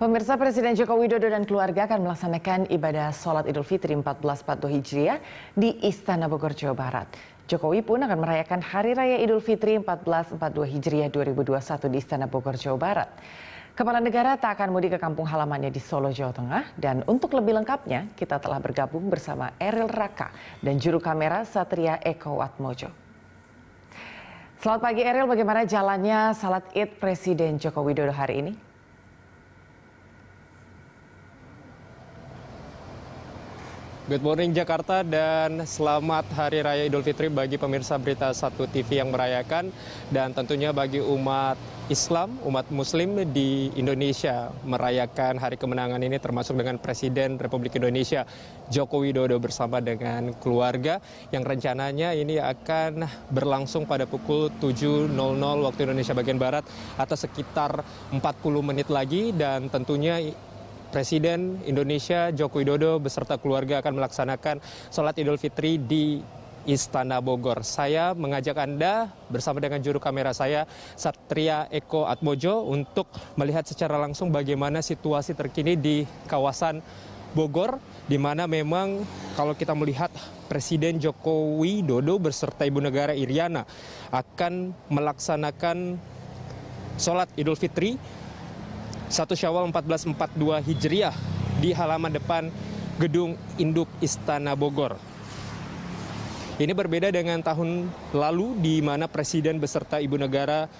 Pemirsa Presiden Joko Widodo dan keluarga akan melaksanakan ibadah sholat Idul Fitri 1442 Hijriah di Istana Bogor, Jawa Barat. Jokowi pun akan merayakan Hari Raya Idul Fitri 1442 Hijriah 2021 di Istana Bogor, Jawa Barat. Kepala negara tak akan mudik ke kampung halamannya di Solo, Jawa Tengah. Dan untuk lebih lengkapnya, kita telah bergabung bersama Eril Raka dan juru kamera Satria Eko Watmojo. Selamat pagi Eril, bagaimana jalannya salat id Presiden Joko Widodo hari ini? Good morning Jakarta dan selamat Hari Raya Idul Fitri bagi pemirsa Berita Satu TV yang merayakan dan tentunya bagi umat Islam, umat Muslim di Indonesia merayakan hari kemenangan ini termasuk dengan Presiden Republik Indonesia Joko Widodo bersama dengan keluarga yang rencananya ini akan berlangsung pada pukul 7.00 waktu Indonesia bagian Barat atau sekitar 40 menit lagi dan tentunya Presiden Indonesia Joko Widodo beserta keluarga akan melaksanakan sholat Idul Fitri di Istana Bogor. Saya mengajak Anda bersama dengan juru kamera saya Satria Eko Atmojo untuk melihat secara langsung bagaimana situasi terkini di kawasan Bogor di mana memang kalau kita melihat Presiden Joko Widodo beserta Ibu Negara Iriana akan melaksanakan sholat Idul Fitri 1 Syawal 1442 Hijriah di halaman depan Gedung Induk Istana Bogor. Ini berbeda dengan tahun lalu di mana Presiden beserta Ibu Negara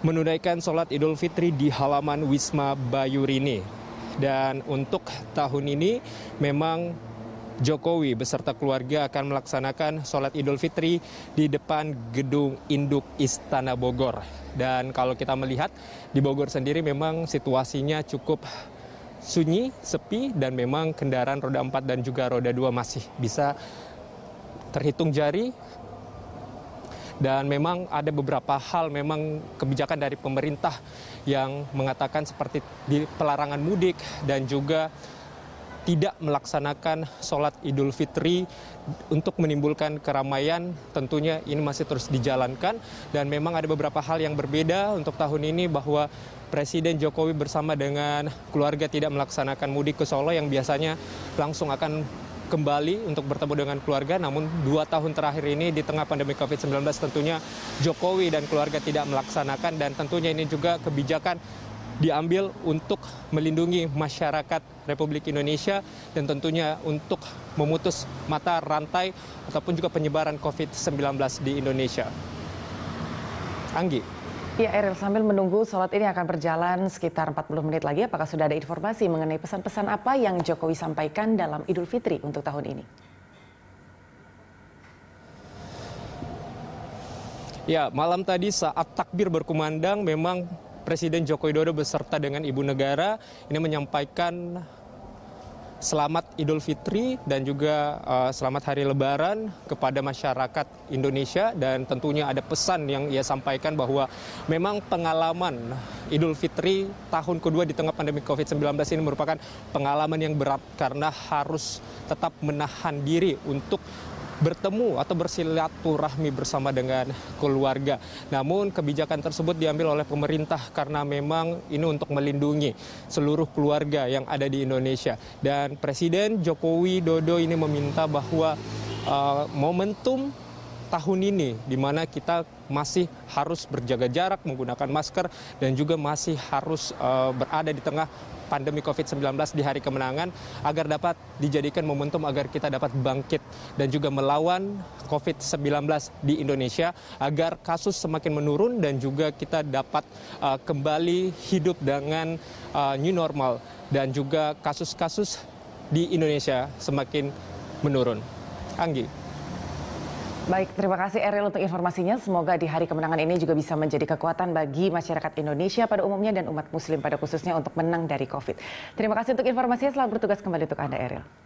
menunaikan sholat Idul Fitri di halaman Wisma Bayurini. Dan untuk tahun ini memang Jokowi beserta keluarga akan melaksanakan sholat Idul Fitri di depan gedung induk Istana Bogor. Dan kalau kita melihat di Bogor sendiri memang situasinya cukup sunyi, sepi, dan memang kendaraan roda 4 dan juga roda 2 masih bisa terhitung jari dan memang ada beberapa hal memang kebijakan dari pemerintah yang mengatakan seperti di pelarangan mudik dan juga tidak melaksanakan sholat Idul Fitri untuk menimbulkan keramaian tentunya ini masih terus dijalankan dan memang ada beberapa hal yang berbeda untuk tahun ini bahwa Presiden Jokowi bersama dengan keluarga tidak melaksanakan mudik ke Solo yang biasanya langsung akan kembali untuk bertemu dengan keluarga. Namun dua tahun terakhir ini di tengah pandemi COVID-19 tentunya Jokowi dan keluarga tidak melaksanakan dan tentunya ini juga kebijakan diambil untuk melindungi masyarakat Republik Indonesia dan tentunya untuk memutus mata rantai ataupun juga penyebaran COVID-19 di Indonesia. Anggi. Ya Eril, sambil menunggu sholat ini akan berjalan sekitar 40 menit lagi, apakah sudah ada informasi mengenai pesan-pesan apa yang Jokowi sampaikan dalam Idul Fitri untuk tahun ini? Ya, malam tadi saat takbir berkumandang memang Presiden Joko Widodo beserta dengan Ibu Negara ini menyampaikan selamat Idul Fitri dan juga uh, selamat hari Lebaran kepada masyarakat Indonesia dan tentunya ada pesan yang ia sampaikan bahwa memang pengalaman Idul Fitri tahun kedua di tengah pandemi Covid-19 ini merupakan pengalaman yang berat karena harus tetap menahan diri untuk bertemu atau bersilaturahmi bersama dengan keluarga. Namun kebijakan tersebut diambil oleh pemerintah karena memang ini untuk melindungi seluruh keluarga yang ada di Indonesia. Dan Presiden Jokowi Dodo ini meminta bahwa uh, momentum tahun ini di mana kita masih harus berjaga jarak menggunakan masker dan juga masih harus uh, berada di tengah pandemi COVID-19 di hari kemenangan agar dapat dijadikan momentum agar kita dapat bangkit dan juga melawan COVID-19 di Indonesia agar kasus semakin menurun dan juga kita dapat uh, kembali hidup dengan uh, new normal dan juga kasus-kasus di Indonesia semakin menurun. Anggi. Baik, terima kasih Eril untuk informasinya. Semoga di hari kemenangan ini juga bisa menjadi kekuatan bagi masyarakat Indonesia pada umumnya dan umat muslim pada khususnya untuk menang dari COVID. Terima kasih untuk informasinya. Selamat bertugas kembali untuk Anda Eril.